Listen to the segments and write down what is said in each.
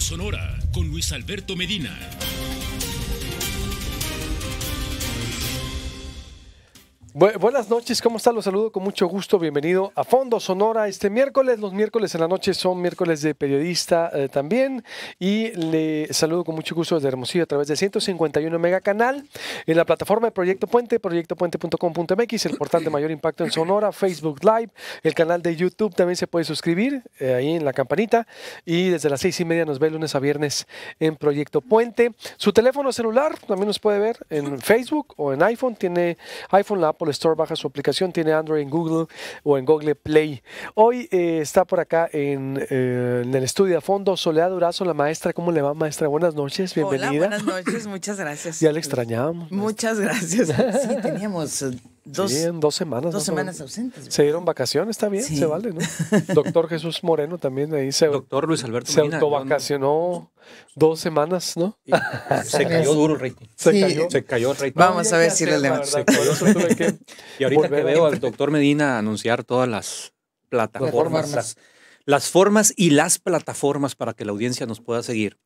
Sonora con Luis Alberto Medina. buenas noches, ¿cómo están? Los saludo con mucho gusto, bienvenido a Fondo Sonora este miércoles. Los miércoles en la noche son miércoles de periodista eh, también y le saludo con mucho gusto desde Hermosillo a través de 151 Mega Canal, en la plataforma de Proyecto Puente, proyectopuente.com.mx, el portal de mayor impacto en Sonora, Facebook Live, el canal de YouTube también se puede suscribir eh, ahí en la campanita y desde las seis y media nos ve lunes a viernes en Proyecto Puente. Su teléfono celular también nos puede ver en Facebook o en iPhone, tiene iPhone la Apple Store, baja su aplicación, tiene Android en Google o en Google Play. Hoy eh, está por acá en, eh, el estudio a fondo Solea Durazo, la maestra. ¿Cómo le va, maestra? Buenas noches, bienvenida. Hola, buenas noches, muchas gracias. Ya le extrañamos. Muchas gracias. Sí, teníamos Dos, en dos semanas. Dos semanas ausentes. Se dieron vacaciones, está bien, se vale, ¿no? Doctor Jesús Moreno también ahí se. Doctor Luis Alberto. Se autovacacionó dos semanas, ¿no? se cayó duro el Se cayó. Se cayó el rating. Vamos ah, a ver si le Y ahorita que veo al doctor Medina anunciar todas las plataformas, las formas y las plataformas para que la audiencia nos pueda seguir.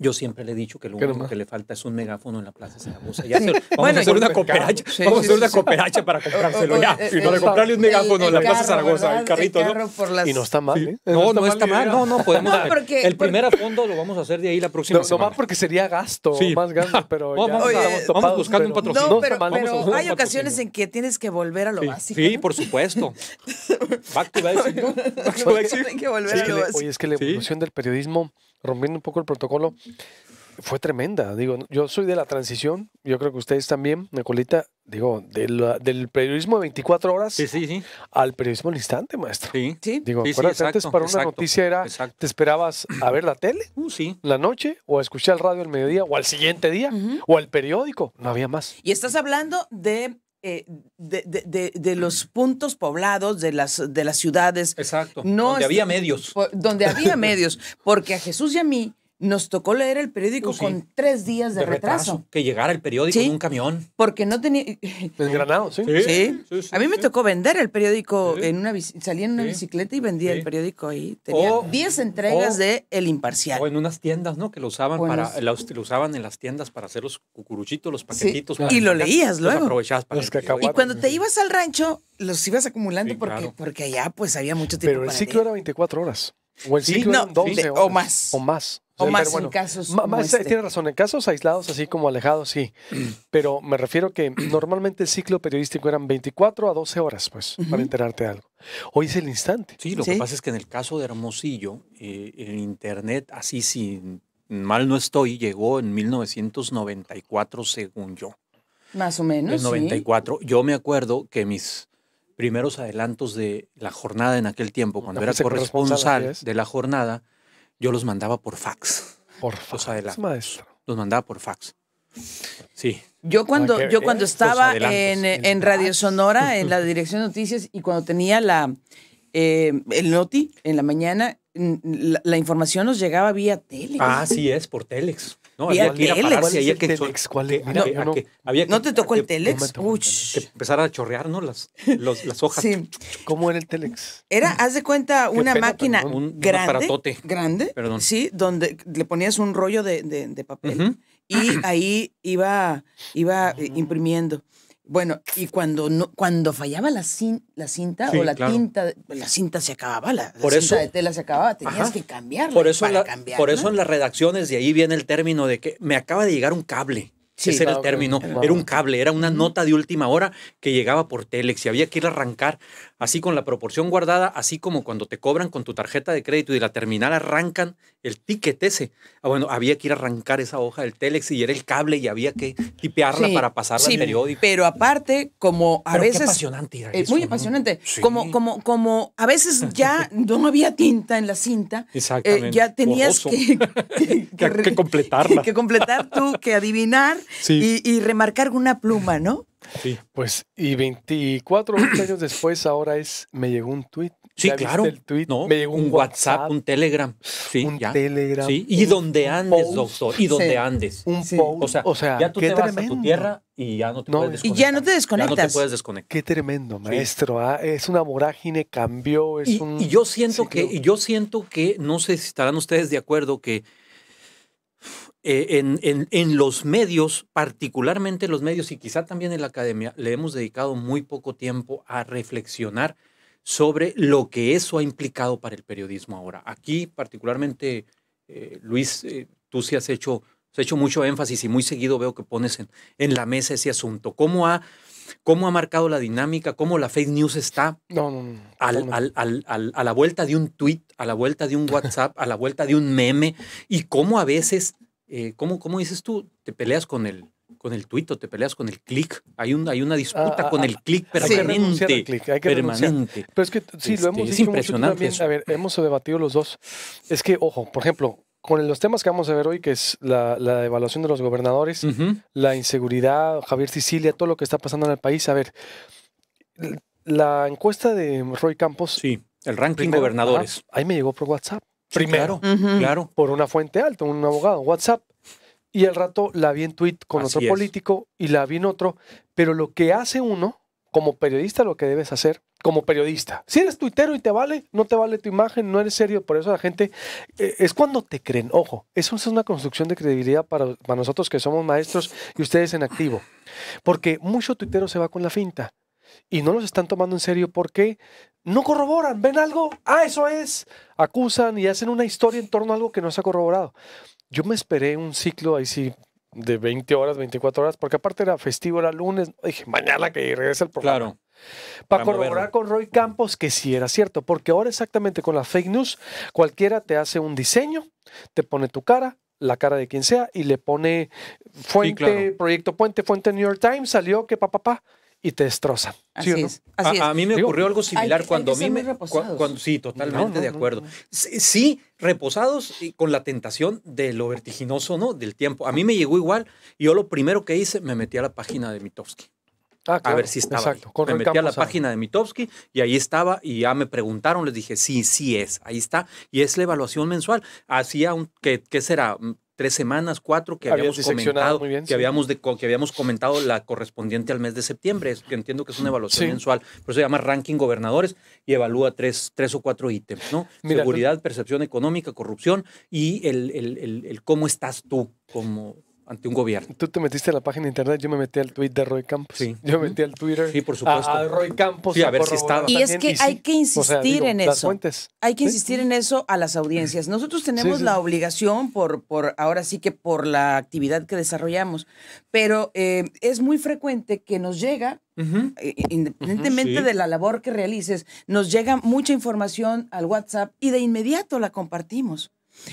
Yo siempre le he dicho que lo único que le falta es un megáfono en la Plaza Zaragoza. vamos, a hacer una cooperacha, vamos a hacer una cooperacha para comprárselo Y ya. le comprarle un megáfono en la Plaza Zaragoza, el carrito, ¿no? Y no está mal. ¿eh? No, no está mal. No, no, podemos. el primer a fondo lo vamos a hacer de ahí la próxima no, semana. No, porque sería gasto, más gasto, pero vamos, buscando un patrocinio. hay ocasiones en que tienes que volver a lo básico. Sí, por supuesto. Back to Back to Oye, es que la evolución del periodismo rompiendo un poco el protocolo, fue tremenda. Digo, yo soy de la transición, yo creo que ustedes también, Nicolita, digo, del periodismo de 24 horas al periodismo al instante, maestro. Sí, sí. Digo, exacto, antes para una noticia era, te esperabas a ver la tele, uh, la noche, o a escuchar el radio al mediodía, o al siguiente día, o al periódico, no había más. Y estás hablando de eh, de, de, de, los puntos poblados, de las, de las ciudades. Exacto. No donde había medios. donde había medios. Porque a Jesús y a mí nos tocó leer el periódico con tres días de, retraso. Que llegara el periódico en un camión. Porque no tenía. Desgranado, sí. Sí. sí a mí me tocó vender el periódico en una salía en una bicicleta y vendía el periódico ahí. Tenía 10 entregas de El Imparcial. O en unas tiendas, ¿no? Que lo usaban para, lo usaban en las tiendas para hacer los cucuruchitos, los paquetitos. Y lo leías luego. Los aprovechabas para Y cuando te ibas al rancho, los ibas acumulando porque, porque allá pues había mucho tiempo. Pero el ciclo era 24 horas. O el ciclo no, 12 o más. O más. O más en casos. Eh, este. Tiene razón, en casos aislados, así como alejados, sí. Pero me refiero que normalmente el ciclo periodístico eran 24 a 12 horas, pues, para enterarte de algo. Hoy es el instante. Sí, lo que pasa es que en el caso de Hermosillo, en eh, Internet, así sin mal no estoy, llegó en 1994, según yo. Más o menos. En 94. Yo me acuerdo que mis primeros adelantos de la jornada en aquel tiempo, cuando era corresponsal de la jornada, yo los mandaba por fax. Por fax. Los Los mandaba por fax. Sí. Yo cuando, yo cuando estaba en, Radio Sonora, en la dirección de noticias, y cuando tenía la eh, el noti en la mañana, la, información nos llegaba vía Telex. Ah, sí es, por Telex. No, había que no, te tocó el Telex? Que empezara a chorrear, ¿no? Las, las hojas. Sí. ¿Cómo era el Telex? Era, haz de cuenta, una máquina un, grande. grande. Perdón. Sí, donde le ponías un rollo de, papel. Y ahí iba, iba imprimiendo. Bueno, y cuando no, cuando fallaba la, la cinta o la tinta, la cinta se acababa, la, cinta de tela se acababa, tenías que cambiarla. Por eso, para cambiarla. por eso en las redacciones de ahí viene el término de que me acaba de llegar un cable. Ese era el ah, término. Era un cable, era una nota de última hora que llegaba por Telex y había que ir a arrancar así con la proporción guardada, así como cuando te cobran con tu tarjeta de crédito y la terminal arrancan el ticket ese. Ah, bueno, había que ir a arrancar esa hoja del Telex y era el cable y había que tipearla para pasarla al periódico. Pero aparte, como a veces. Qué apasionante era eh, eso, Muy apasionante. Como, como, como a veces ya no había tinta en la cinta. Eh, ya tenías que, que, que, completarla. Que completar tú, que adivinar y, remarcar una pluma, ¿no? Sí. Pues, y 24 años después, ahora es, me llegó un tuit Sí, claro. un, WhatsApp, un Telegram. Sí, un Telegram. y donde andes, doctor. Y donde andes. o, sea, ya tú te vas a tu tierra y ya no te puedes desconectar. Y ya no te desconectas. puedes desconectar. Qué tremendo, maestro. Ah, es una vorágine, cambió, y, yo siento que, y yo siento que, no sé si estarán ustedes de acuerdo, que eh, en, en, los medios, particularmente los medios y quizá también en la academia, le hemos dedicado muy poco tiempo a reflexionar sobre lo que eso ha implicado para el periodismo ahora. Aquí particularmente, eh, Luis, eh, tú sí has hecho, hecho mucho énfasis y muy seguido veo que pones en, en la mesa ese asunto. ¿Cómo ha, cómo ha marcado la dinámica, cómo la fake news está no, no, no, a la vuelta de un tweet, a la vuelta de un WhatsApp, a la vuelta de un meme, y cómo a veces, como eh, cómo, cómo, dices tú, te peleas con el, con el tuit te peleas con el clic. Hay, un, hay una disputa ah, ah, con el ah. clic permanente. click, permanente. Pero es que sí, lo hemos este, es impresionante. A ver, hemos debatido los dos. Es que, ojo, por ejemplo, con los temas que vamos a ver hoy, que es la, evaluación de los gobernadores, la inseguridad, Javier Sicilia, todo lo que está pasando en el país. A ver, la encuesta de Roy Campos. Sí, el ranking gobernadores. ahí me llegó por WhatsApp. Primero, claro. Por una fuente alta, un abogado, WhatsApp y al rato la vi en tweet con otro político y la vi en otro. Pero lo que hace uno, como periodista, lo que debes hacer, como periodista, si eres tuitero y te vale, no te vale tu imagen, no eres serio, por eso la gente eh, es cuando te creen. Ojo, eso es una construcción de credibilidad para, para nosotros que somos maestros y ustedes en activo. Porque mucho tuitero se va con la finta y no los están tomando en serio porque no corroboran, ven algo, ah, eso es, acusan y hacen una historia en torno a algo que no se ha corroborado. Yo me esperé un ciclo ahí sí de 20 horas, 24 horas, porque aparte era festivo, era lunes, dije, mañana que regresa el programa. Claro. Para, corroborar con Roy Campos que sí era cierto, porque ahora exactamente con la fake news, cualquiera te hace un diseño, te pone tu cara, la cara de quien sea, y le pone fuente, proyecto puente, fuente New York Times, salió que pa, pa, Pa, y te destrozan. Así, a, mí me ocurrió algo similar cuando a mí me... Cuando, sí, totalmente de acuerdo. Sí, reposados y con la tentación de lo vertiginoso, ¿no? Del tiempo. A mí me llegó igual. Yo lo primero que hice, me metí a la página de Mitowski. Ah, a ver si estaba. Exacto, Me metí a la página de Mitowski y ahí estaba y ya me preguntaron, les dije, sí, sí es, ahí está. Y es la evaluación mensual. Hacía, un, ¿qué, ¿qué será? tres semanas, cuatro, que habíamos comentado, que, habíamos que habíamos comentado la correspondiente al mes de septiembre, que entiendo que es una evaluación mensual, pero se llama ranking gobernadores y evalúa tres, tres o cuatro ítems, ¿no? Pues Seguridad, percepción económica, corrupción y el, el, el cómo estás tú como, ante un gobierno. Tú te metiste a la página de internet, yo me metí al tweet de Roy Campos. Sí. Yo me metí al Twitter. Sí, por supuesto. A, Roy Campos. a ver si estaba. Y es que hay que insistir en eso. Hay que insistir en eso a las audiencias. Nosotros tenemos la obligación por, por, ahora sí que por la actividad que desarrollamos, pero eh, es muy frecuente que nos llega eh, Independientemente de la labor que realices, nos llega mucha información al WhatsApp y de inmediato la compartimos.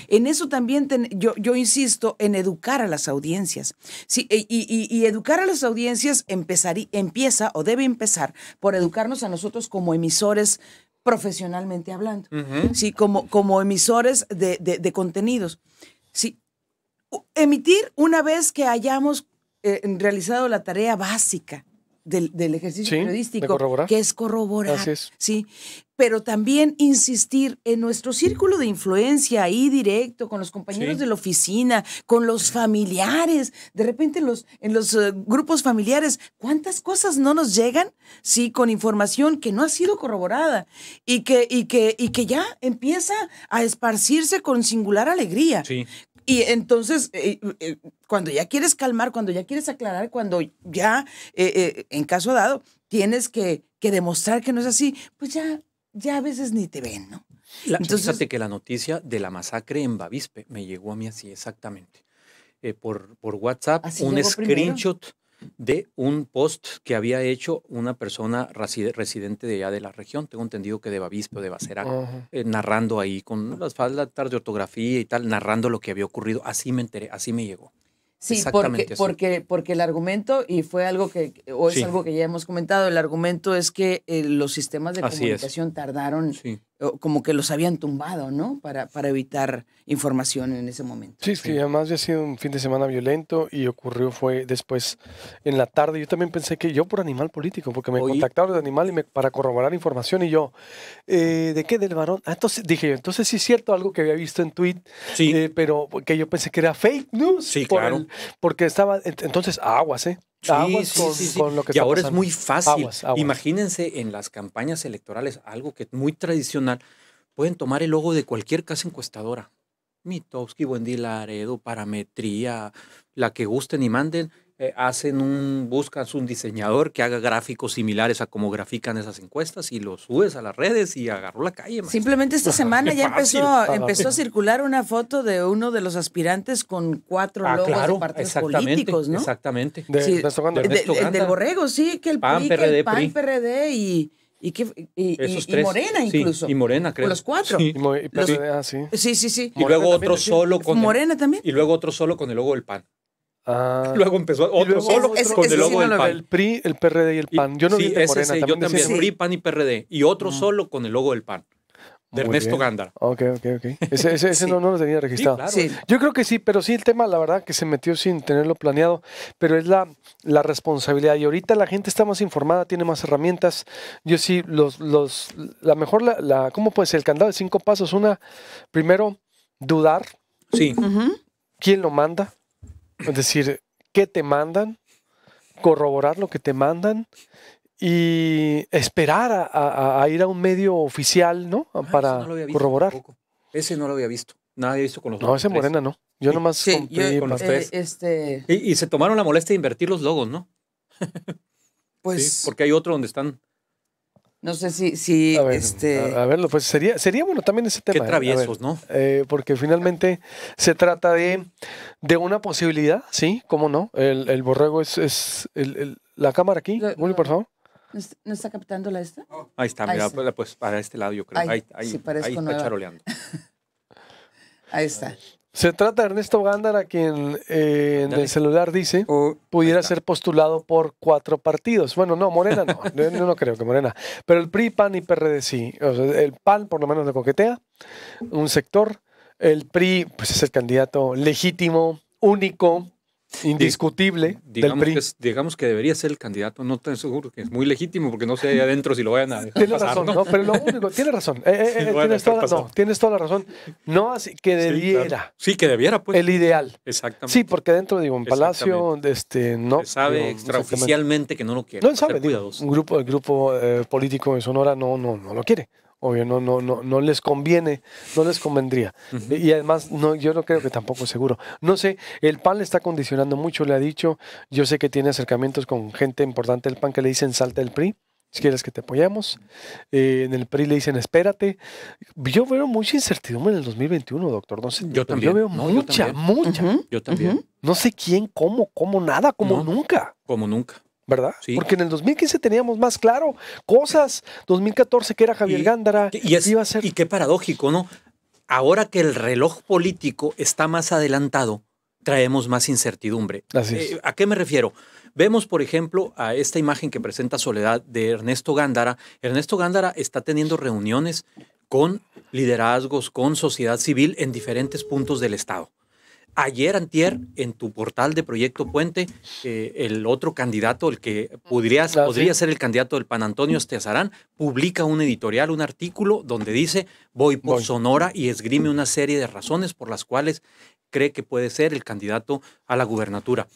En eso también yo, insisto en educar a las audiencias. y, educar a las audiencias empieza o debe empezar por educarnos a nosotros como emisores profesionalmente hablando, sí, como, emisores de, contenidos. Sí, emitir una vez que hayamos eh, realizado la tarea básica, del, ejercicio periodístico, que es corroborar. Sí, pero también insistir en nuestro círculo de influencia ahí directo, con los compañeros de la oficina, con los familiares, de repente los, en los eh, grupos familiares, ¿cuántas cosas no nos llegan? Sí, con información que no ha sido corroborada y que, y que, y que ya empieza a esparcirse con singular alegría. Sí. Y entonces, eh, eh, cuando ya quieres calmar, cuando ya quieres aclarar, cuando ya, eh, en caso dado, tienes que, demostrar que no es así, pues ya, ya a veces ni te ven, ¿no? entonces, fíjate que la noticia de la masacre en Bavispe me llegó a mí así exactamente. por, por WhatsApp, un screenshot de un post que había hecho una persona residente de allá de la región, tengo entendido que de Bavispe o de Bacera, eh, narrando ahí con las faldas de ortografía y tal, narrando lo que había ocurrido. Así me enteré, así me llegó. Sí, porque, porque, porque, el argumento, y fue algo que, o es algo que ya hemos comentado, el argumento es que eh, los sistemas de comunicación tardaron sí como que los habían tumbado, ¿no? Para, para evitar información en ese momento. Sí, que sí. además había sido un fin de semana violento y ocurrió fue después en la tarde. Yo también pensé que yo por animal político, porque me contactaron de animal y me, para corroborar información y yo, eh, ¿de qué? Del varón. Ah, entonces dije yo, entonces sí es cierto algo que había visto en tweet, eh, pero que yo pensé que era fake news. Sí, claro. porque estaba, entonces aguas, ¿eh? y ahora es muy fácil. Imagínense en las campañas electorales, algo que es muy tradicional, pueden tomar el logo de cualquier casa encuestadora. Mitowski, Buendí, Laredo, Parametría, la que gusten y manden, eh, hacen un, buscas un diseñador que haga gráficos similares a cómo grafican esas encuestas y lo subes a las redes y agarró la calle. Simplemente esta semana ya empezó, empezó a circular una foto de uno de los aspirantes con cuatro ah, logos de partidos políticos, ¿no? Exactamente. del Borrego, sí, que el PAN, PRI, PRD, el PAN, PRD y... que, Morena incluso. y Morena, creo. Los cuatro. Sí, y PRD, ah, sí. sí, Y luego otro solo con... Morena también. Y luego otro solo con el logo del PAN. Ah. Luego empezó otro solo con el logo del PAN. El PRI, el PRD y el PAN. yo no sí, Morena. Ese, yo también, PRI, PAN y PRD. Y otro mm. solo con el logo del PAN. De Ernesto Gándar Gándara. Ok, ok, ok. Ese, ese, no, no, lo tenía registrado. Yo creo que sí, pero sí el tema, la verdad, que se metió sin tenerlo planeado, pero es la, la responsabilidad. Y ahorita la gente está más informada, tiene más herramientas. Yo sí, los, los, la mejor, la, ¿cómo puede ser? El candado de cinco pasos. Una, primero, dudar. Sí. ¿Quién lo manda? Es decir, qué te mandan, corroborar lo que te mandan y esperar a, ir a un medio oficial, ¿no? Ah, para corroborar. Ese no lo había visto. nadie había visto con los No, ese Morena no. Yo nomás con eh, este, y, se tomaron la molestia de invertir los logos, ¿no? pues. porque hay otro donde están no sé si, si a este. A, verlo, pues sería, sería bueno también ese tema. Qué ¿eh? traviesos, ¿no? Eh, porque finalmente se trata de, de una posibilidad, ¿sí? ¿Cómo no? El, el borrego es, es el, el, la cámara aquí, lo, por favor. ¿No está captando la esta? Ah, ahí está, mira, pues para este lado yo creo. Ahí, ahí, está charoleando. ahí está. Se trata de Ernesto Gándara, quien eh, en el celular dice oh, pudiera ser postulado por cuatro partidos. Bueno, no, Morena no. Yo no, creo que Morena. Pero el PRI, PAN y PRD sí. el PAN por lo menos le coquetea un sector. El PRI pues, es el candidato legítimo, único, indiscutible digamos que debería ser el candidato, no estoy seguro que es muy legítimo porque no sé adentro si lo vayan a dejar razón, pero lo único, tiene razón, eh, eh, eh, tienes, toda, la razón, no así que debiera. Sí, que debiera pues. El ideal. Exactamente. Sí, porque dentro digo, un palacio este no sabe extraoficialmente que no lo quiere. No sabe, un grupo el grupo político en Sonora no no no lo quiere obvio, no, no, no, no les conviene, no les convendría. Y además, no, yo no creo que tampoco es seguro. No sé, el PAN le está condicionando mucho, le ha dicho, yo sé que tiene acercamientos con gente importante del PAN que le dicen salta el PRI. Si quieres que te apoyemos. Eh, en el PRI le dicen espérate. Yo veo mucha incertidumbre en el 2021, doctor. No sé, yo también. Yo veo mucha, mucha. Yo también. No sé quién, cómo, cómo, nada, como nunca. Como nunca. ¿verdad? Porque en el 2015 teníamos más claro cosas. 2014 que era Javier Gándara. Y, a ser... y qué paradójico, ¿no? Ahora que el reloj político está más adelantado, traemos más incertidumbre. Así eh, ¿A qué me refiero? Vemos, por ejemplo, a esta imagen que presenta Soledad de Ernesto Gándara. Ernesto Gándara está teniendo reuniones con liderazgos, con sociedad civil en diferentes puntos del Estado ayer, antier, en tu portal de Proyecto Puente, eh, el otro candidato, el que podría ser el candidato del Pan Antonio Estezarán, publica un editorial, un artículo donde dice, voy por Sonora y esgrime una serie de razones por las cuales cree que puede ser el candidato a la gubernatura.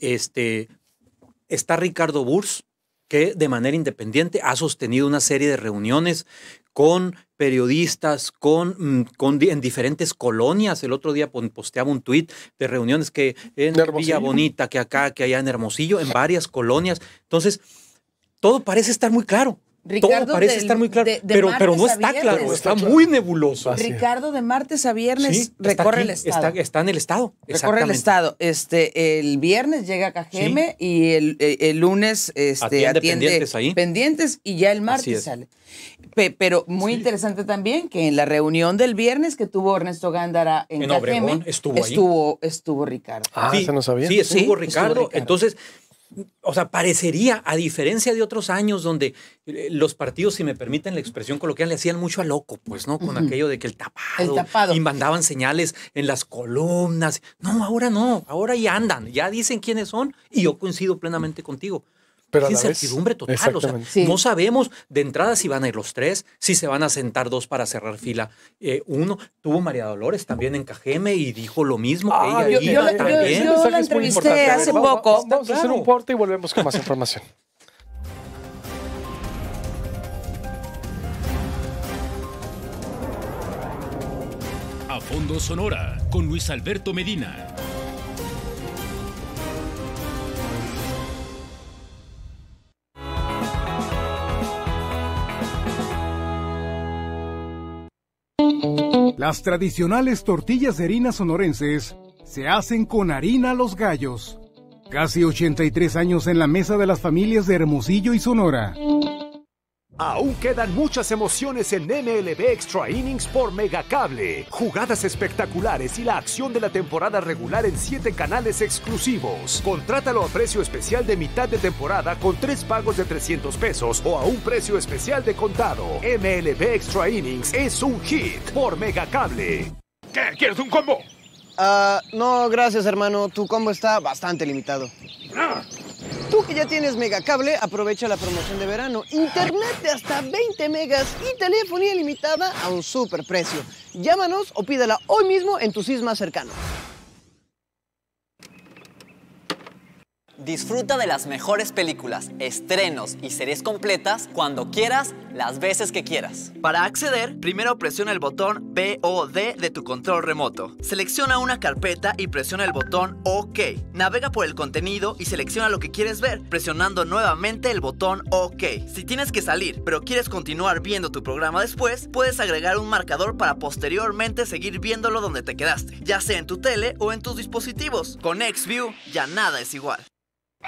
Este, está Ricardo Burs, que de manera independiente ha sostenido una serie de reuniones con periodistas, con, mm, en diferentes colonias. El otro día posteaba un tuit de reuniones que en Villa Bonita, que acá, que allá en Hermosillo, en varias colonias. Entonces, todo parece estar muy claro. Ricardo todo parece estar muy claro, pero, pero no está claro, está muy nebuloso. Ricardo, de martes a viernes recorre el estado. Está, en el estado. Recorre el estado. Este, el viernes llega a Cajeme y el, lunes este, atiende, pendientes, pendientes, y ya el martes sale pero muy interesante también que en la reunión del viernes que tuvo Ernesto Gándara en, en Obregón, estuvo, estuvo estuvo Ricardo. Ah, sí, se estuvo, Ricardo, Entonces, o sea, parecería, a diferencia de otros años donde eh, los partidos, si me permiten la expresión coloquial, le hacían mucho a loco, pues, ¿no? Con aquello de que el tapado, el tapado, y mandaban señales en las columnas. No, ahora no, ahora ya andan, ya dicen quiénes son y yo coincido plenamente contigo. Pero es incertidumbre total. O sea, No sabemos de entrada si van a ir los tres, si se van a sentar dos para cerrar fila. Eh, uno tuvo María Dolores también en Cajeme y dijo lo mismo. que ah, ella yo, también. Yo, la entrevisté hace poco. Vamos, a hacer un corte y volvemos con más información. a fondo Sonora con Luis Alberto Medina. Las tradicionales tortillas de harina sonorenses se hacen con harina los gallos. Casi 83 años en la mesa de las familias de Hermosillo y Sonora. Aún quedan muchas emociones en MLB Extra Innings por Megacable. Jugadas espectaculares y la acción de la temporada regular en 7 canales exclusivos. Contrátalo a precio especial de mitad de temporada con 3 pagos de 300 pesos o a un precio especial de contado. MLB Extra Innings es un hit por Megacable. ¿Qué? ¿Quieres un combo? Ah, no, gracias hermano. Tu combo está bastante limitado. Ah. Tú que ya tienes megacable, aprovecha la promoción de verano. Internet de hasta 20 megas y telefonía limitada a un super precio. Llámanos o pídela hoy mismo en tu CIS más cercano. Disfruta de las mejores películas, estrenos y series completas cuando quieras las veces que quieras. Para acceder, primero presiona el botón D de tu control remoto. Selecciona una carpeta y presiona el botón OK. Navega por el contenido y selecciona lo que quieres ver, presionando nuevamente el botón OK. Si tienes que salir, pero quieres continuar viendo tu programa después, puedes agregar un marcador para posteriormente seguir viéndolo donde te quedaste, ya sea en tu tele o en tus dispositivos. Con XView ya nada es igual.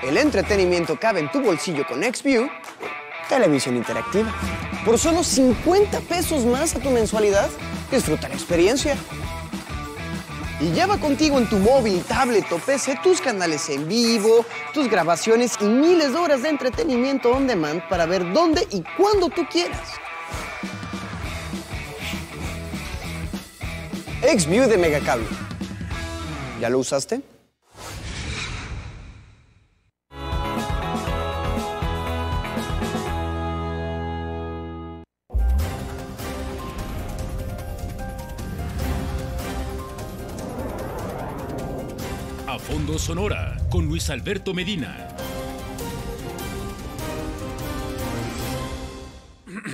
El entretenimiento cabe en tu bolsillo con XView televisión interactiva. Por solo 50 pesos más a tu mensualidad, disfruta la experiencia. Y lleva contigo en tu móvil, tablet o PC tus canales en vivo, tus grabaciones y miles de horas de entretenimiento on demand para ver dónde y cuándo tú quieras. XView de Megacable. ¿Ya lo usaste? Sonora, con Luis Alberto Medina.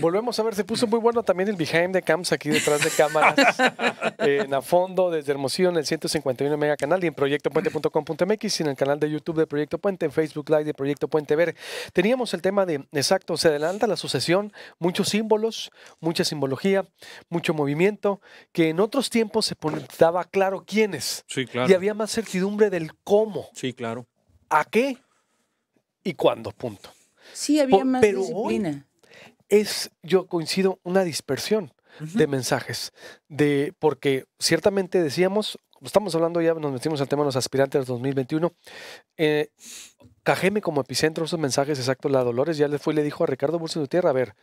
Volvemos a ver, se puso muy bueno también el behind the cams aquí detrás de cámaras, en a fondo, desde Hermosillo, en el 151 Mega Canal y en proyectopuente.com.mx y en el canal de YouTube de Proyecto Puente, en Facebook Live de Proyecto Puente Ver. Teníamos el tema de, exacto, se adelanta la sucesión, muchos símbolos, mucha simbología, mucho movimiento, que en otros tiempos se daba claro quiénes. Sí, claro. Y había más certidumbre del cómo. Sí, claro. ¿A qué? ¿Y cuándo? Punto. Sí, había más disciplina es, yo coincido, una dispersión de mensajes, de, porque ciertamente decíamos, estamos hablando ya, nos metimos al tema de los aspirantes del 2021, eh, Cajeme como epicentro esos mensajes exactos, la Dolores ya le fue y le dijo a Ricardo de Tierra, a ver,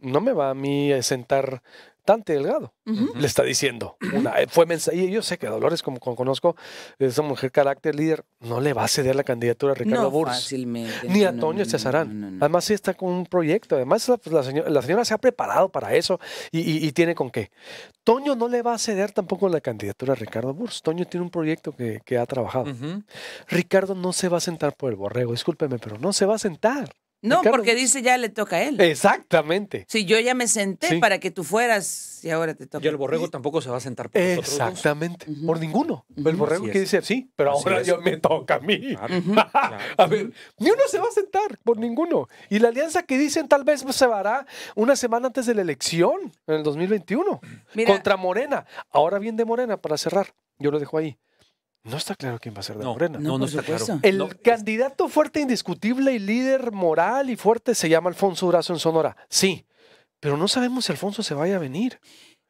no me va a mí eh, sentar tan Delgado. Le está diciendo. Una, eh, fue mensaje. Yo sé que Dolores, como, conozco, conozco, esa mujer carácter líder, no le va a ceder la candidatura a Ricardo no ni a Toño Cesarán. Además, sí está con un proyecto. Además, la, pues, señora, se ha preparado para eso y, tiene con qué. Toño no le va a ceder tampoco la candidatura a Ricardo Burs. Toño tiene un proyecto que, ha trabajado. Ricardo no se va a sentar por el borrego. Discúlpeme, pero no se va a sentar. No, porque dice ya le toca a él. Exactamente. Si yo ya me senté para que tú fueras y ahora te toca. Y el borrego tampoco se va a sentar por Exactamente. Por ninguno. El borrego que dice, sí, pero ahora yo me toca a mí. a ver, ni uno se va a sentar por ninguno. Y la alianza que dicen tal vez se hará una semana antes de la elección, en el 2021, contra Morena. Ahora viene de Morena, para cerrar. Yo lo dejo ahí. No está claro quién va a ser de Morena. No, no, está claro. El candidato fuerte, indiscutible y líder moral y fuerte se llama Alfonso Durazo en Sonora. Sí, pero no sabemos si Alfonso se vaya a venir.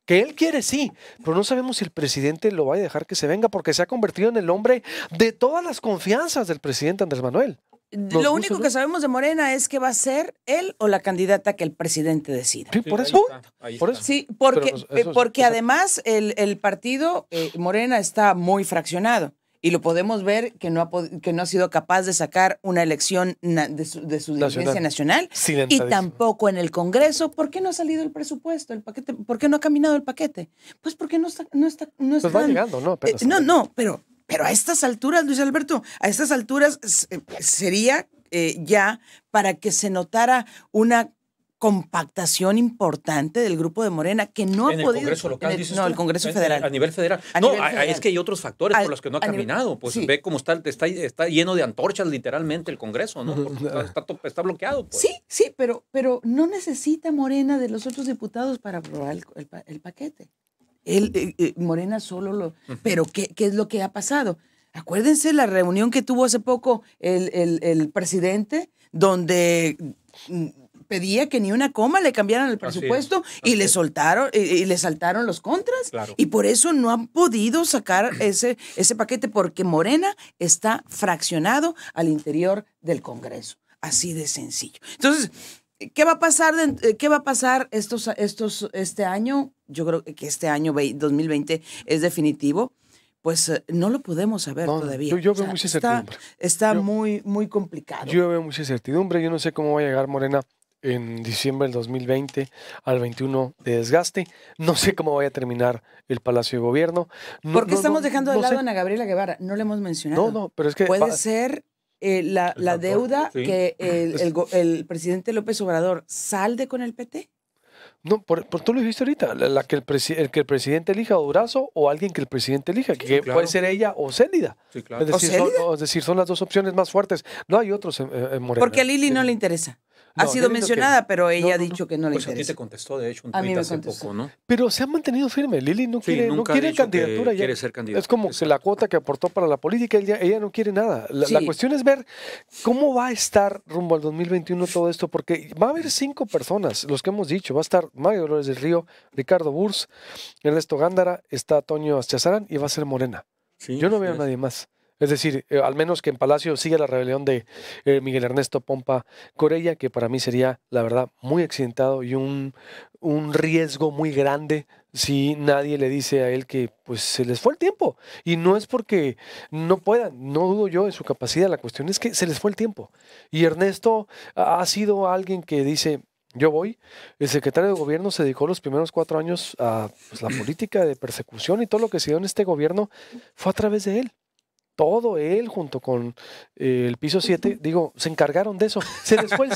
Que él quiere, sí, pero no sabemos si el presidente lo va a dejar que se venga porque se ha convertido en el hombre de todas las confianzas del presidente Andrés Manuel. Lo único que sabemos de Morena es que va a ser él o la candidata que el presidente decida. Sí, por eso. Sí, porque, pues, eh, porque además el, partido eh, Morena está muy fraccionado y lo podemos ver que no ha, que no ha sido capaz de sacar una elección de su, de nacional. y tampoco en el Congreso. ¿Por qué no ha salido el presupuesto, el paquete? ¿Por qué no ha caminado el paquete? Pues porque no está... No pues llegando, no, eh, no, pero pero a estas alturas, Luis Alberto, a estas alturas eh, sería eh, ya para que se notara una compactación importante del grupo de Morena que no ha podido. En el Congreso local, el, No, el Congreso federal. A nivel federal. no, es que hay otros factores por los que no ha caminado. pues ve cómo está, está, está lleno de antorchas literalmente el Congreso, ¿no? Está, bloqueado. Pues. Sí, sí, pero, pero no necesita Morena de los otros diputados para aprobar el paquete. Él, eh, eh, Morena solo lo... Pero ¿qué, es lo que ha pasado? Acuérdense la reunión que tuvo hace poco el, presidente, donde mm, pedía que ni una coma le cambiaran el presupuesto y le soltaron y, le saltaron los contras y por eso no han podido sacar ese ese paquete porque Morena está fraccionado al interior del Congreso, así de sencillo. Entonces, ¿qué va a pasar eh, qué va a pasar estos estos este año? yo creo que este año 2020 es definitivo, pues eh, no lo podemos saber todavía. Yo, veo mucha incertidumbre. Está, muy, muy complicado. Yo veo mucha incertidumbre, yo no sé cómo va a llegar Morena en diciembre del 2020 al 21 de desgaste. No sé cómo va a terminar el Palacio de Gobierno. Porque estamos dejando de lado a Gabriela Guevara? No le hemos mencionado. No, no, pero es que... Puede ser eh, la, deuda que el presidente López Obrador salde con el PT. No, por, por tú lo dijiste ahorita, la, que el, el, que el presidente elija, Durazo o alguien que el presidente elija, que puede ser ella o Célida. Sí, claro. es, decir, son, es, decir, son, las dos opciones más fuertes. No hay otros en, en Porque a Lili no le interesa ha sido mencionada, pero ella ha dicho que no le pues interesa. a ti te contestó, de hecho, un hace poco, ¿no? Pero se ha mantenido firme. Lili no quiere, no quiere candidatura. Quiere ser candidata. Es como la cuota que aportó para la política. Ella, ella no quiere nada. La, cuestión es ver cómo va a estar rumbo al 2021 todo esto, porque va a haber cinco personas, los que hemos dicho. Va a estar Mario Dolores del Río, Ricardo Burs, Ernesto Gándara, está Toño aschazarán y va a ser Morena. Yo no veo a nadie más. Es decir, eh, al menos que en Palacio siga la rebelión de eh, Miguel Ernesto Pompa Corella, que para mí sería, la verdad, muy accidentado y un, riesgo muy grande si nadie le dice a él que pues se les fue el tiempo. Y no es porque no puedan, no dudo yo de su capacidad, la cuestión es que se les fue el tiempo. Y Ernesto ha sido alguien que dice, yo voy. El secretario de gobierno se dedicó los primeros cuatro años a pues, la política de persecución y todo lo que se dio en este gobierno fue a través de él todo él junto con eh, el piso 7, digo, se encargaron de eso. Se les fue el,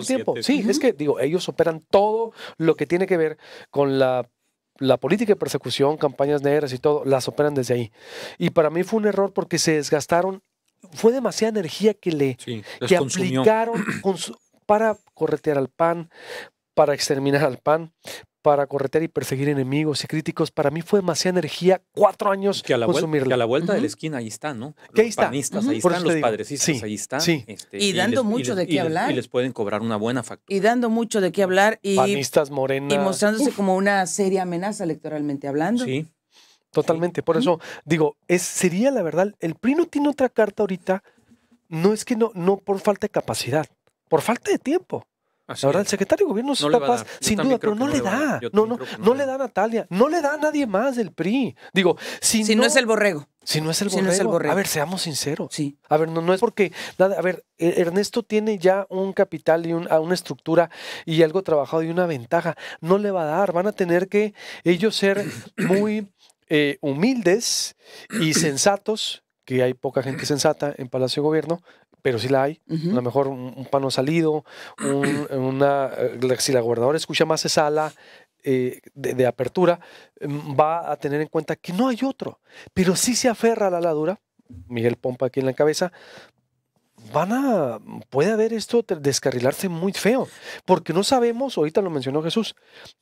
el tiempo. Sí, es que digo, ellos operan todo lo que tiene que ver con la política de persecución, campañas negras y todo, las operan desde ahí. Y para mí fue un error porque se desgastaron, fue demasiada energía que le aplicaron para corretear al PAN, para exterminar al PAN, para corretear y perseguir enemigos y críticos. Para mí fue demasiada energía, cuatro años que a la a la vuelta de la esquina ahí están, ¿no? Que ahí, ahí están. los padrecistas, ahí están. y dando mucho de qué hablar. Y les pueden cobrar una buena factura. Y dando mucho de qué hablar. Y, panistas, morenas. Y mostrándose como una seria amenaza electoralmente hablando. Sí. Totalmente. Por eso digo, es, sería la verdad, el PRI no tiene otra carta ahorita. No es que no, no por falta de capacidad, por falta de tiempo. Ahora la verdad, el secretario de gobierno sin duda, pero no, le da. No, no, no, le da a Natalia, no le da a nadie más del PRI. Digo, si, no, es el borrego. Si no es el borrego. A ver, seamos sinceros. A ver, no, es porque. a ver, eh, Ernesto tiene ya un capital y una estructura y algo trabajado y una ventaja. No le va a dar. Van a tener que ellos ser muy eh, humildes y sensatos que hay poca gente sensata en Palacio de Gobierno, pero si la hay. A lo mejor un, pano salido, un, una, si la gobernadora escucha más esa ala eh, de, apertura, mm, va a tener en cuenta que no hay otro, pero si se aferra a la ladura Miguel Pompa aquí en la cabeza, van a, puede haber esto descarrilarse muy feo, porque no sabemos, ahorita lo mencionó Jesús,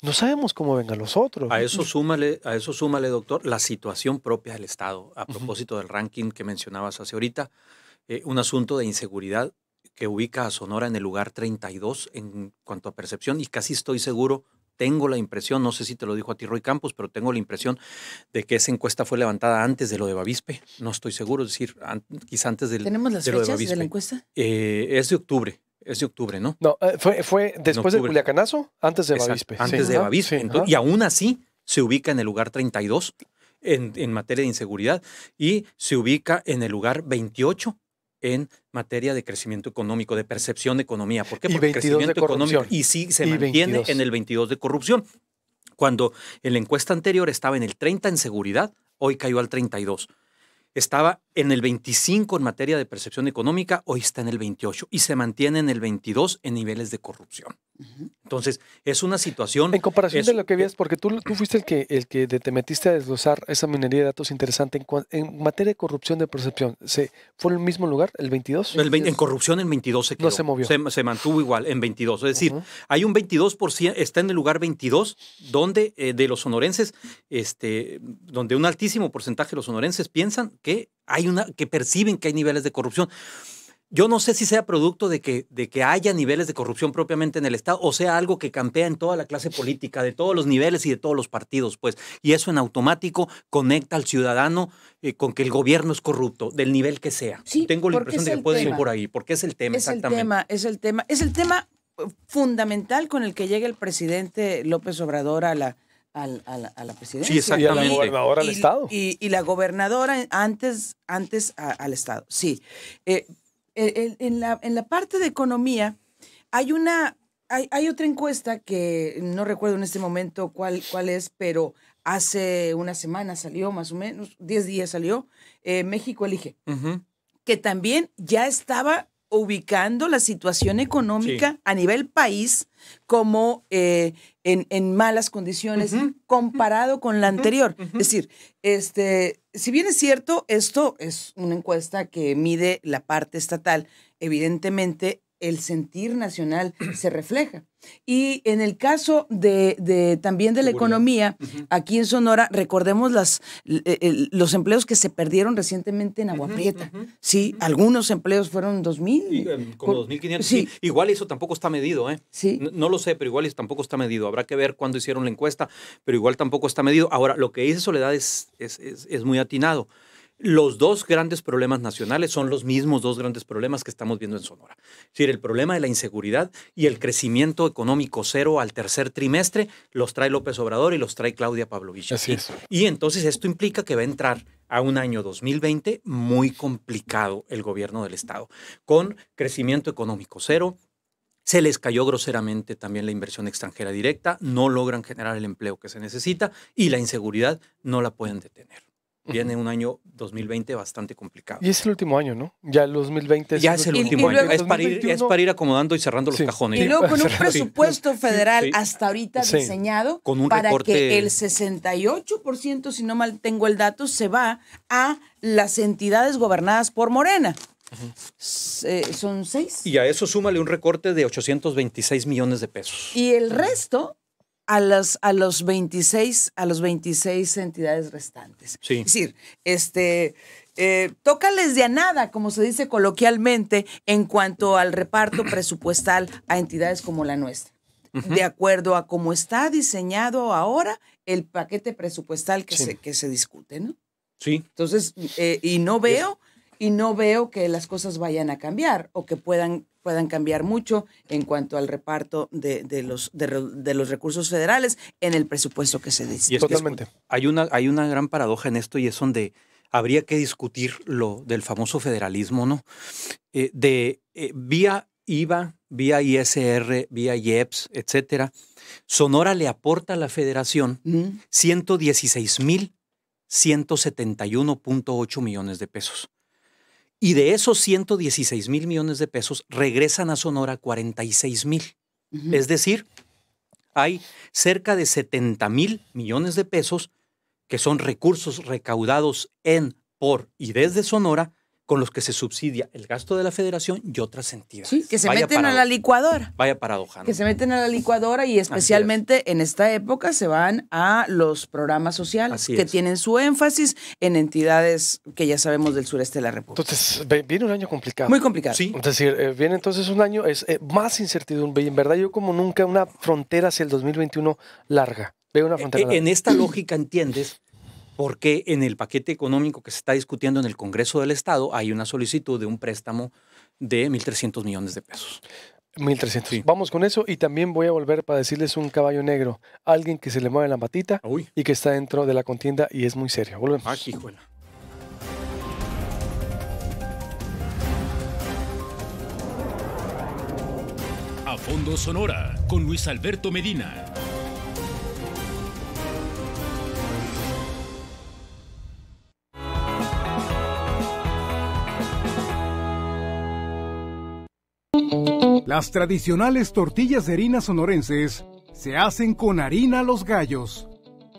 no sabemos cómo vengan los otros. A eso súmale, a eso súmale, doctor, la situación propia del Estado, a propósito del ranking que mencionabas hace ahorita. Eh, un asunto de inseguridad que ubica a Sonora en el lugar 32 en cuanto a percepción y casi estoy seguro, tengo la impresión, no sé si te lo dijo a ti Roy Campos, pero tengo la impresión de que esa encuesta fue levantada antes de lo de Bavispe, no estoy seguro, es decir, an antes del... ¿Tenemos las fechas de, la encuesta? Eh, es de octubre, es de octubre, ¿no? No, eh, fue, fue después de Culiacanazo, antes de Bavispe. Antes de Bavispe. y aún así se ubica en el lugar 32 en, en, materia de inseguridad y se ubica en el lugar 28 en materia de crecimiento económico, de percepción de economía. ¿Por qué? Porque el crecimiento económico y sí se mantiene en el 22 de corrupción. Cuando en la encuesta anterior estaba en el 30 en seguridad, hoy cayó al 32 estaba en el 25 en materia de percepción económica, hoy está en el 28 y se mantiene en el 22 en niveles de corrupción. Entonces, es una situación... En comparación de lo que veas, porque tú, tú fuiste el que, el que te metiste a desglosar esa minería de datos interesante en, en materia de corrupción de percepción. ¿se, ¿Fue en el mismo lugar, el 22? en corrupción el 22 se quedó. No se movió. Se, mantuvo igual, en 22. Es decir, hay un 22%, está en el lugar 22, donde eh, de los sonorenses, este, donde un altísimo porcentaje de los sonorenses piensan que hay una, que perciben que hay niveles de corrupción. Yo no sé si sea producto de que, de que haya niveles de corrupción propiamente en el Estado o sea algo que campea en toda la clase política, de todos los niveles y de todos los partidos, pues. Y eso en automático conecta al ciudadano eh, con que el gobierno es corrupto, del nivel que sea. Sí, Tengo la impresión de que puede ir por ahí, porque es el tema, es El tema, es el tema, es el tema eh, fundamental con el que llega el presidente López Obrador a la, presidencia. Sí, Y la gobernadora al Estado. Y, la gobernadora antes, antes al Estado, sí. Eh, en la, en la parte de economía hay una hay, hay, otra encuesta que no recuerdo en este momento cuál, cuál es, pero hace una semana salió, más o menos, 10 días salió, eh, México elige, que también ya estaba ubicando la situación económica a nivel país como eh, en, malas condiciones comparado con la anterior. Es decir, este, si bien es cierto, esto es una encuesta que mide la parte estatal, evidentemente el sentir nacional se refleja. Y en el caso de, también de la economía, aquí en Sonora, recordemos las, eh, los empleos que se perdieron recientemente en Agua Prieta. sí, algunos empleos fueron 2.000. como 2.500. Sí. Igual eso tampoco está medido, ¿eh? Sí. No, lo sé, pero igual eso tampoco está medido. Habrá que ver cuándo hicieron la encuesta, pero igual tampoco está medido. Ahora, lo que dice Soledad es, es, es, es muy atinado. Los dos grandes problemas nacionales son los mismos dos grandes problemas que estamos viendo en Sonora. Es decir, el problema de la inseguridad y el crecimiento económico cero al tercer trimestre los trae López Obrador y los trae Claudia Pavlovich. y entonces esto implica que va a entrar a un año 2020 muy complicado el gobierno del Estado, con crecimiento económico cero, se les cayó groseramente también la inversión extranjera directa, no logran generar el empleo que se necesita y la inseguridad no la pueden detener. Viene un año 2020 bastante complicado. Y es el último año, ¿no? Ya el 2020 es, ya es el último año. Es para, ir, acomodando y cerrando los cajones. Y luego con un presupuesto federal hasta ahorita diseñado con para que el 68%, si no mal tengo el dato, se va a las entidades gobernadas por Morena. Eh, son seis. Y a eso súmale un recorte de 826 millones de pesos. Y el resto a las a los 26 a los 26 entidades restantes. Es decir, este eh, de a nada, como se dice coloquialmente, en cuanto al reparto presupuestal a entidades como la nuestra. De acuerdo a cómo está diseñado ahora el paquete presupuestal que, se, que se discute, ¿no? Sí. Entonces, eh, y no veo y no veo que las cosas vayan a cambiar o que puedan, puedan cambiar mucho en cuanto al reparto de, los, de, los recursos federales en el presupuesto que se dice. Totalmente. Hay una, hay una gran paradoja en esto y es donde habría que discutir lo del famoso federalismo, ¿no? Eh, de eh, vía IVA, vía ISR, vía IEPS, etcétera. Sonora le aporta a la federación 116,171.8 mm. 116 mil 171.8 millones de pesos. Y de esos 116 mil millones de pesos regresan a Sonora 46 mil. Es decir, hay cerca de 70 mil millones de pesos que son recursos recaudados en, por y desde Sonora con los que se subsidia el gasto de la federación y otras entidades. Sí, que se meten a la licuadora. Vaya paradoja. Que se meten a la licuadora y especialmente en esta época se van a los programas sociales que tienen su énfasis en entidades que ya sabemos del sureste de la República. Entonces, viene un año complicado. Muy complicado. Sí. Es decir, eh, viene entonces un año es eh, más incertidumbre en verdad yo como nunca una frontera hacia el 2021 larga. Veo una eh, frontera. En esta lógica entiendes porque en el paquete económico que se está discutiendo en el Congreso del Estado hay una solicitud de un préstamo de 1.300 millones de pesos. 1.300. Vamos con eso y también voy a volver para decirles un caballo negro, alguien que se le mueve la patita y que está dentro de la contienda y es muy serio. Volvemos. Aquí, ah, A fondo Sonora con Luis Alberto Medina. Las tradicionales tortillas de harina sonorenses se hacen con harina Los Gallos.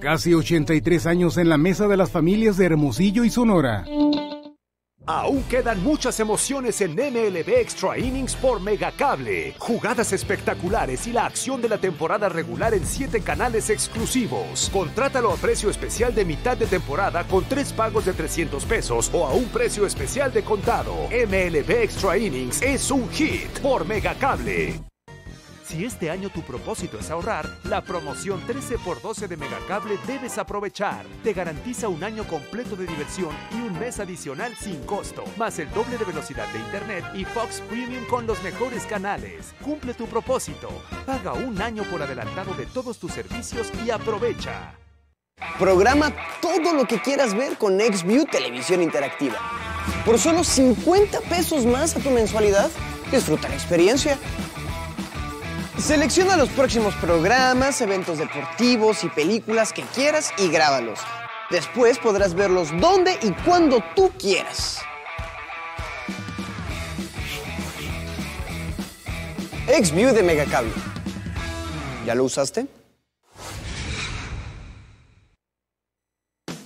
Casi 83 años en la mesa de las familias de Hermosillo y Sonora. Aún quedan muchas emociones en MLB Extra Innings por Megacable. Jugadas espectaculares y la acción de la temporada regular en 7 canales exclusivos. Contrátalo a precio especial de mitad de temporada con 3 pagos de 300 pesos o a un precio especial de contado. MLB Extra Innings es un hit por Megacable. Si este año tu propósito es ahorrar, la promoción 13x12 de Megacable debes aprovechar. Te garantiza un año completo de diversión y un mes adicional sin costo, más el doble de velocidad de Internet y Fox Premium con los mejores canales. Cumple tu propósito. Paga un año por adelantado de todos tus servicios y aprovecha. Programa todo lo que quieras ver con NextView Televisión Interactiva. Por solo 50 pesos más a tu mensualidad, disfruta la experiencia Selecciona los próximos programas, eventos deportivos y películas que quieras y grábalos. Después podrás verlos donde y cuando tú quieras. XView de Megacable. ¿Ya lo usaste?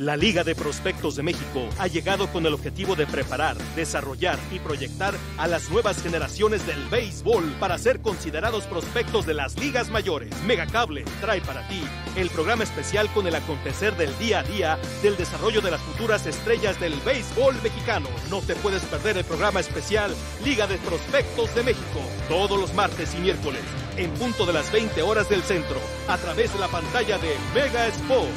La Liga de Prospectos de México ha llegado con el objetivo de preparar, desarrollar y proyectar a las nuevas generaciones del béisbol para ser considerados prospectos de las ligas mayores. Megacable trae para ti el programa especial con el acontecer del día a día del desarrollo de las futuras estrellas del béisbol mexicano. No te puedes perder el programa especial Liga de Prospectos de México todos los martes y miércoles en punto de las 20 horas del centro a través de la pantalla de Mega Sport.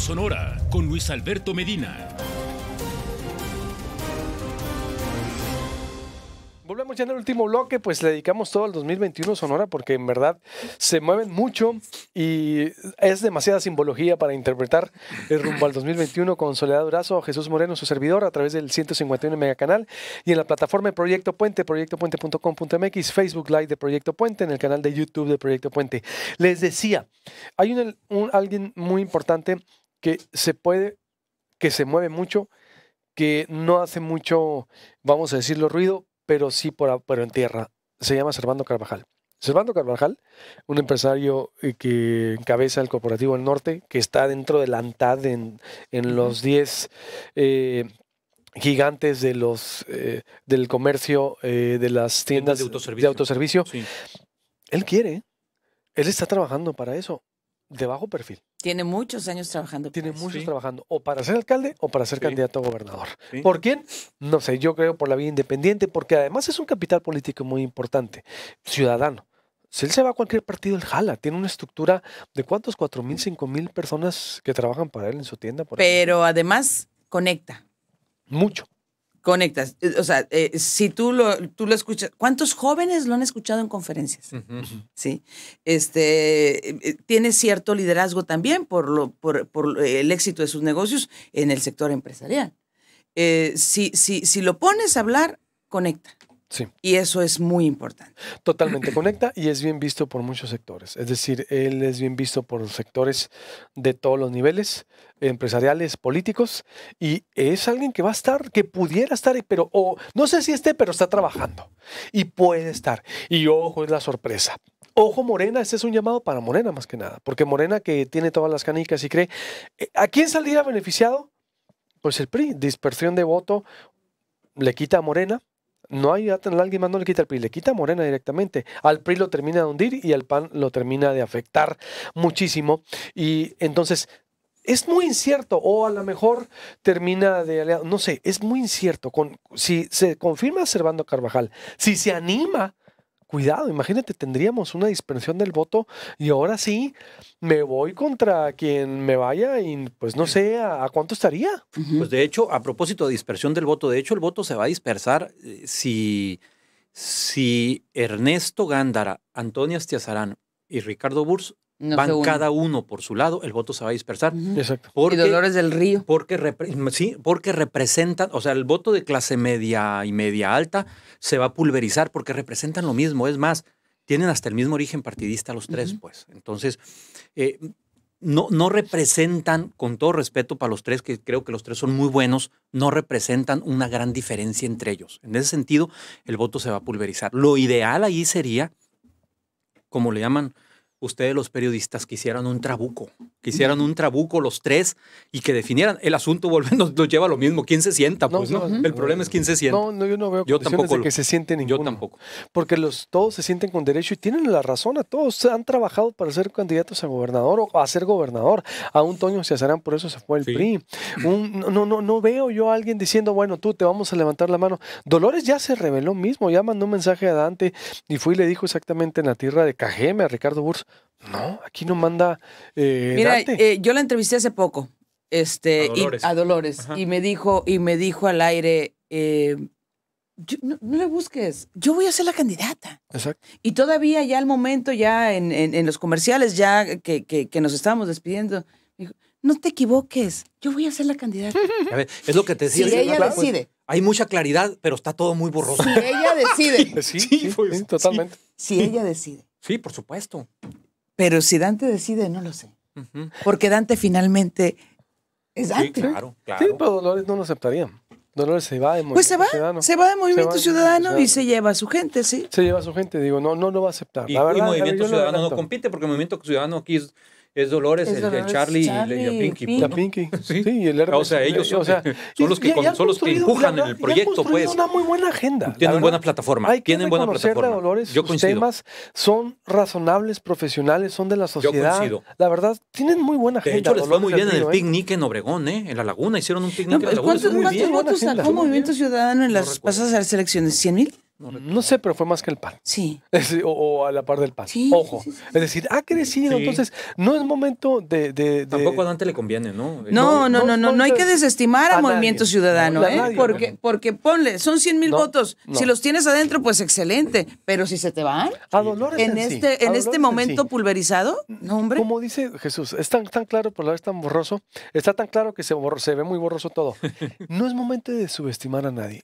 Sonora con Luis Alberto Medina. Volvemos ya en el último bloque, pues le dedicamos todo al 2021 Sonora porque en verdad se mueven mucho y es demasiada simbología para interpretar el rumbo al 2021 con Soledad Durazo, Jesús Moreno, su servidor, a través del 151 Mega Canal y en la plataforma de Proyecto Puente, proyectopuente.com.mx, Facebook Live de Proyecto Puente, en el canal de YouTube de Proyecto Puente. Les decía, hay un, alguien muy importante que se puede, que se mueve mucho, que no hace mucho, vamos a decirlo, ruido, pero sí por, pero en tierra. Se llama Servando Carvajal. Servando Carvajal, un empresario eh, que encabeza el Corporativo del Norte, que está dentro de la ANTAD en, los 10 eh, gigantes de los, eh, del comercio, de las tiendas de autoservicio. Él quiere, él está trabajando para eso, de bajo perfil. Tiene muchos años trabajando. Tiene muchos trabajando, o para ser alcalde o para ser candidato a gobernador. ¿Por quién? No sé, yo creo por la vida independiente, porque además es un capital político muy importante, ciudadano. Si él se va a cualquier partido, él jala. Tiene una estructura de cuántos, cuatro mil, cinco mil personas que trabajan para él en su tienda. Pero además conecta. Mucho conectas. Eh, o sea, eh, si tú lo, tú lo escuchas, ¿cuántos jóvenes lo han escuchado en conferencias? Sí. Este, eh, tiene cierto liderazgo también por, lo, por, por, el éxito de sus negocios en el sector empresarial. si, si, si lo pones a hablar, conecta. Y eso es muy importante. Totalmente conecta y es bien visto por muchos sectores. Es decir, él es bien visto por sectores de todos los niveles, empresariales, políticos, y es alguien que va a estar, que pudiera estar, pero o, no sé si esté, pero está trabajando y puede estar. Y ojo, es la sorpresa. Ojo Morena, este es un llamado para Morena más que nada, porque Morena que tiene todas las canicas y cree, eh, ¿a quién saldría beneficiado? Pues el PRI, dispersión de voto le quita a Morena, no hay alguien más no le quita el PRI, le quita Morena directamente. Al PRI lo termina de hundir y al PAN lo termina de afectar muchísimo. Y entonces es muy incierto, o a lo mejor termina de no sé, es muy incierto. Con, si se confirma Servando Carvajal, si se anima cuidado, imagínate, tendríamos una dispersión del voto y ahora sí me voy contra quien me vaya y pues no sé a, cuánto estaría. Pues de hecho, a propósito de dispersión del voto, de hecho el voto se va a dispersar eh, si, si Ernesto Gándara, Antonio Astiazarán y Ricardo Burs van cada uno por su lado, el voto se va a dispersar. Exacto. y Dolores del Río. Porque sí, porque representan, o sea, el voto de clase media y media alta se va a pulverizar porque representan lo mismo. Es más, tienen hasta el mismo origen partidista los tres, pues. Entonces, eh, no, no representan, con todo respeto para los tres, que creo que los tres son muy buenos, no representan una gran diferencia entre ellos. En ese sentido, el voto se va a pulverizar. Lo ideal ahí sería, como le llaman, ustedes los periodistas quisieran un trabuco, quisieran un trabuco los tres y que definieran. El asunto volviendo nos lleva lo mismo, quién se sienta, pues, ¿no? no, El problema es quién se sienta. No, no yo no veo tampoco que se sienten ninguno. Yo tampoco. Porque los, todos se sienten con derecho y tienen la razón a todos. Han trabajado para ser candidatos a gobernador o a ser gobernador. A un Toño se por eso se fue el PRI. no, no, no veo yo a alguien diciendo, bueno, tú te vamos a levantar la mano. Dolores ya se reveló mismo, ya mandó un mensaje a Dante y fui y le dijo exactamente en la tierra de Cajeme a Ricardo Burs, no, aquí no manda. Eh, Mira, eh, yo la entrevisté hace poco, este, a Dolores, y, me dijo, y me dijo al aire, eh, no, le busques, yo voy a ser la candidata. Exacto. Y todavía ya al momento, ya en, los comerciales, ya que, nos estábamos despidiendo, dijo, no te equivoques, yo voy a ser la candidata. A ver, es lo que te decía. Si ella decide. hay mucha claridad, pero está todo muy borroso. Si ella decide. Pues, sí totalmente. Si ella decide. Sí, por supuesto. Pero si Dante decide, no lo sé. Porque Dante finalmente es Dante. Sí, claro, claro. Sí, pero Dolores no lo aceptaría. Dolores se va de Movimiento pues se va, Se va de Movimiento, Ciudadano, y se lleva a su gente, sí. Se lleva a su gente, digo, no, no lo va a aceptar. Y, Movimiento Ciudadano no compite porque Movimiento Ciudadano aquí es es Dolores, el, de Charlie, y la Pinky. Pinky. La Pinky. Sí, sí y el O sea, ellos son, los que, empujan el proyecto, pues. una muy buena agenda. Tienen buena plataforma. Hay que tienen buena plataforma. A Dolores, Yo coincido. temas son razonables, profesionales, son de la sociedad. Yo coincido. La verdad, tienen muy buena agenda. De hecho, les fue muy bien en el ¿eh? picnic en Obregón, ¿eh? En la Laguna. Hicieron un picnic en la Laguna. ¿Cuántos votos sacó Movimiento Ciudadano en las pasadas elecciones? ¿100 mil? Mm, no, sé, pero fue más que el pan. Sí. o, a la par del pan. Ojo. es decir, ha crecido. Entonces, no es momento de, Tampoco a Dante le conviene, ¿no? No, no, no, no. No, hay que desestimar a, Movimiento Ciudadano, ¿eh? porque, porque ponle, son 100 mil votos. Si los tienes adentro, pues excelente. Pero si se te van. A Dolores. En, este, en este momento pulverizado, no, hombre. Como dice Jesús, es tan, claro por la vez tan borroso. Está tan claro que se, se ve muy borroso todo. no es momento de subestimar a nadie.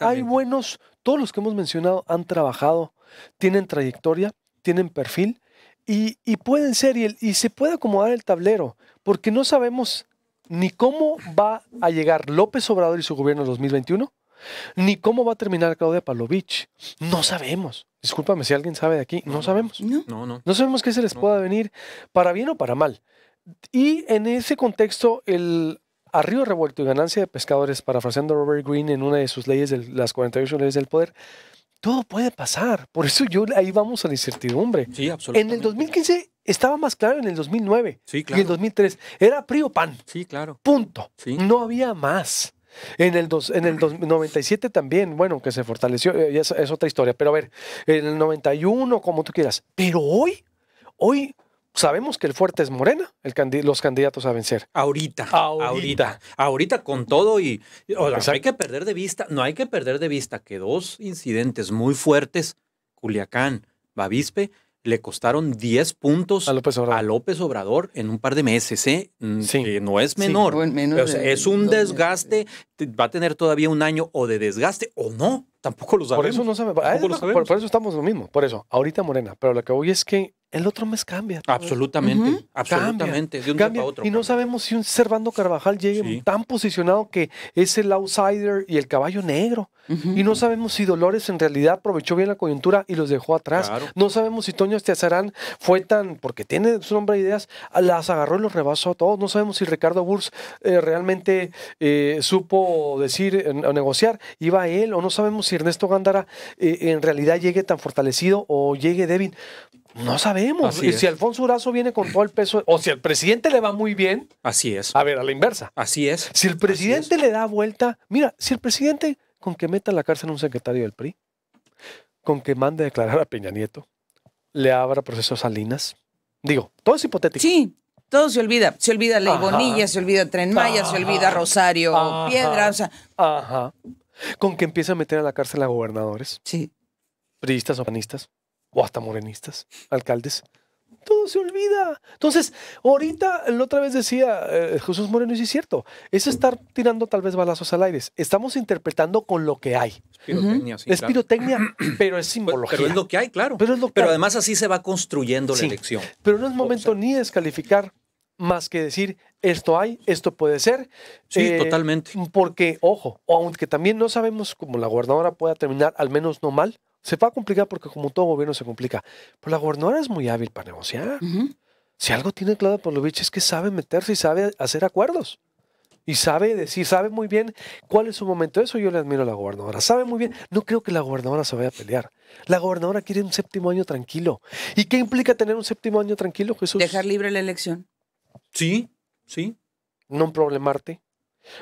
hay buenos todos los que hemos mencionado han trabajado, tienen trayectoria, tienen perfil y, pueden ser y, se puede acomodar el tablero porque no sabemos ni cómo va a llegar López Obrador y su gobierno en 2021, ni cómo va a terminar Claudia Palovich. No sabemos. Discúlpame si alguien sabe de aquí. No, sabemos. No. no, no. No sabemos qué se les pueda venir, para bien o para mal. Y en ese contexto, el a río revuelto y ganancia de pescadores, parafraseando a Robert Green en una de sus leyes, de las 48 leyes del poder, todo puede pasar. Por eso yo ahí vamos a la incertidumbre. Sí, absolutamente. En el 2015 estaba más claro en el 2009 sí, claro. el 2003. Era prio PAN. Sí, claro. Punto. No había más. En el, en el 97 también, bueno, que se fortaleció, eh, es otra historia, pero a ver, en el 91, como tú quieras. Pero hoy, hoy sabemos que el fuerte es Morena, los candidatos a vencer. Ahorita, ahorita, ahorita, con todo y no hay que perder de vista, no hay que perder de vista que dos incidentes muy fuertes, Culiacán, Bavispe, le costaron 10 puntos a López, Obrador, en un par de meses, ¿eh? Mm, sí. que no es menor. es un desgaste, va a tener todavía un año o de desgaste o no, tampoco lo sabemos. Por eso, no ah, por, eso estamos lo mismo, por eso, ahorita Morena, pero lo que voy es que el otro mes cambia. Absolutamente, absolutamente, de un otro. Y no sabemos si un Servando Carvajal llegue tan posicionado que es el outsider y el caballo negro. Y no sabemos si Dolores en realidad aprovechó bien la coyuntura y los dejó atrás. No sabemos si Toño Esteazarán fue tan, porque tiene su nombre de ideas, las agarró y los rebasó a todos. No sabemos si Ricardo Burs eh, realmente eh, supo decir eh, o negociar, iba a él, o no sabemos si Ernesto Gándara en realidad llegue tan fortalecido o llegue débil. No sabemos. y si Alfonso Urazo viene con todo el peso, o si al presidente le va muy bien. Así es. A ver, a la inversa. Así es. Si el presidente le da vuelta, mira, si el presidente con que meta a la cárcel a un secretario del PRI, con que mande a declarar a Peña Nieto, le abra procesos a Salinas. Digo, todo es hipotético. Sí, todo se olvida. Se olvida Ley Bonilla, se olvida Tren Maya, se olvida Rosario Piedra, o sea. Ajá. Con que empieza a meter a la cárcel a gobernadores. Sí. Priistas o panistas o hasta morenistas, alcaldes. Todo se olvida. Entonces, ahorita, la otra vez decía eh, Jesús Moreno, y es cierto, es estar tirando tal vez balazos al aire. Estamos interpretando con lo que hay. Es pirotecnia, pero es simbología. Pero es lo que hay, claro. Pero, además así se va construyendo la elección. Pero no es momento ni descalificar más que decir esto hay, esto puede ser. Sí, eh, totalmente. Porque, ojo, aunque también no sabemos cómo la gobernadora pueda terminar, al menos no mal, se va a complicar porque como todo gobierno se complica. Pero pues la gobernadora es muy hábil para negociar. Si algo tiene por lo Polovich es que sabe meterse y sabe hacer acuerdos. Y sabe decir, sabe muy bien cuál es su momento. Eso yo le admiro a la gobernadora. Sabe muy bien. No creo que la gobernadora se vaya a pelear. La gobernadora quiere un séptimo año tranquilo. ¿Y qué implica tener un séptimo año tranquilo, Jesús? Dejar libre la elección. Sí, sí. No problemarte.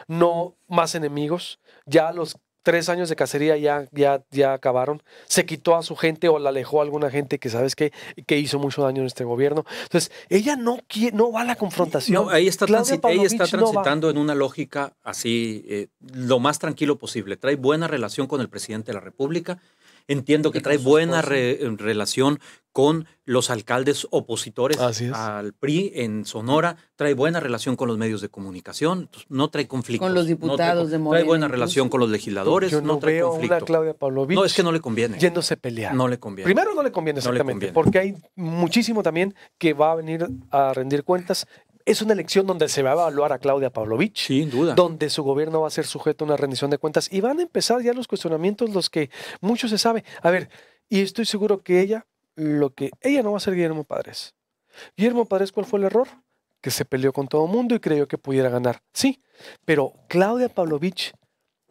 No más enemigos. Ya los tres años de cacería ya, ya, ya acabaron. Se quitó a su gente o la alejó a alguna gente que sabes que, que hizo mucho daño en este gobierno. Entonces, ella no, quiere, no va a la confrontación. No, ahí está ella está transitando en una lógica así, eh, lo más tranquilo posible. Trae buena relación con el presidente de la República Entiendo que trae buena eh, relación con los alcaldes opositores al PRI en Sonora, trae buena relación con los medios de comunicación, no trae conflicto. Con los diputados de Morena. Trae buena relación con los legisladores, no, trae conflicto. no, es que no le conviene. Yéndose a pelear. No le conviene. Primero no le conviene exactamente, porque hay muchísimo también que va a venir a rendir cuentas es una elección donde se va a evaluar a Claudia Pavlovich. Sin duda. Donde su gobierno va a ser sujeto a una rendición de cuentas. Y van a empezar ya los cuestionamientos, los que muchos se sabe. A ver, y estoy seguro que ella, lo que ella no va a ser Guillermo Padres. Guillermo Padres, ¿cuál fue el error? Que se peleó con todo el mundo y creyó que pudiera ganar. Sí, pero Claudia Pavlovich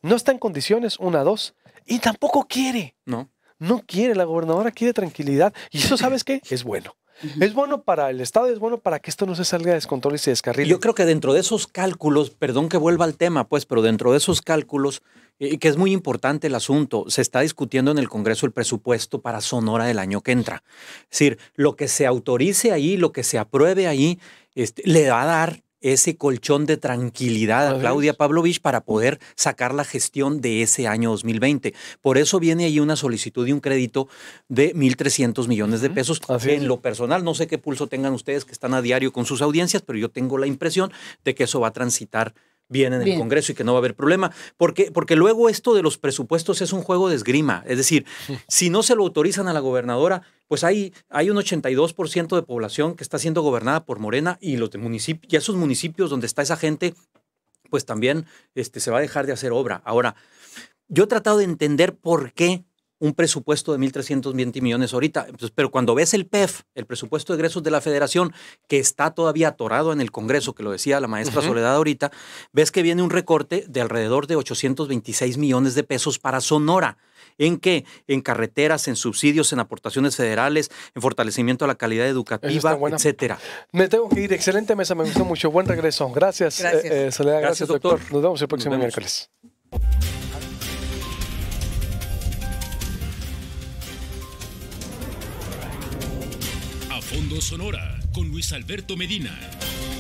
no está en condiciones, una, dos, y tampoco quiere. No. No quiere, la gobernadora quiere tranquilidad. Y eso, ¿sabes qué? Es bueno. Es bueno para el Estado, es bueno para que esto no se salga de descontrol y se descarrile. Yo creo que dentro de esos cálculos, perdón que vuelva al tema, pues, pero dentro de esos cálculos, y que es muy importante el asunto, se está discutiendo en el Congreso el presupuesto para Sonora del año que entra. Es decir, lo que se autorice ahí, lo que se apruebe ahí, este, le va a dar ese colchón de tranquilidad a, Claudia Pavlovich para poder sacar la gestión de ese año 2020. Por eso viene ahí una solicitud y un crédito de 1.300 millones de pesos. en lo personal, no sé qué pulso tengan ustedes que están a diario con sus audiencias, pero yo tengo la impresión de que eso va a transitar bien en el Congreso y que no va a haber problema. Porque, porque luego esto de los presupuestos es un juego de esgrima. Es decir, si no se lo autorizan a la gobernadora, pues hay, hay un 82% de población que está siendo gobernada por Morena y, los municipios, y esos municipios donde está esa gente, pues también este, se va a dejar de hacer obra. Ahora, yo he tratado de entender por qué un presupuesto de 1.320 millones ahorita, pues, pero cuando ves el PEF, el presupuesto de egresos de la federación, que está todavía atorado en el Congreso, que lo decía la maestra Soledad ahorita, ves que viene un recorte de alrededor de 826 millones de pesos para Sonora. ¿En qué? En carreteras, en subsidios, en aportaciones federales, en fortalecimiento a la calidad educativa, etcétera. Me tengo que ir. Excelente mesa, me gustó mucho. Buen regreso. Gracias, eh, eh, gracias. Gracias, doctor. Nos vemos el próximo miércoles. A Fondo Sonora con Luis Alberto Medina.